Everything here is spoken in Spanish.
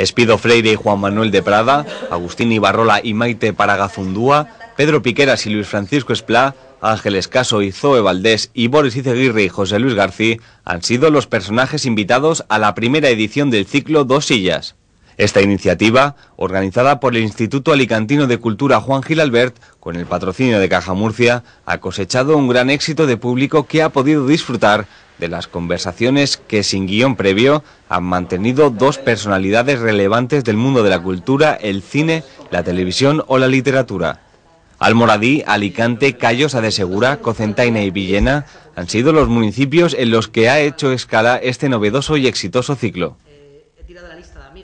Espido Freire y Juan Manuel de Prada, Agustín Ibarrola y Maite Paragazundúa, Pedro Piqueras y Luis Francisco Esplá, Ángel Escaso y Zoe Valdés y Boris Izeguirre y José Luis García han sido los personajes invitados a la primera edición del ciclo Dos Sillas. Esta iniciativa, organizada por el Instituto Alicantino de Cultura Juan Gil Albert, con el patrocinio de Caja Murcia, ha cosechado un gran éxito de público que ha podido disfrutar de las conversaciones que sin guión previo han mantenido dos personalidades relevantes del mundo de la cultura, el cine, la televisión o la literatura. Almoradí, Alicante, Callosa de Segura, Cocentaina y Villena han sido los municipios en los que ha hecho escala este novedoso y exitoso ciclo. Eh,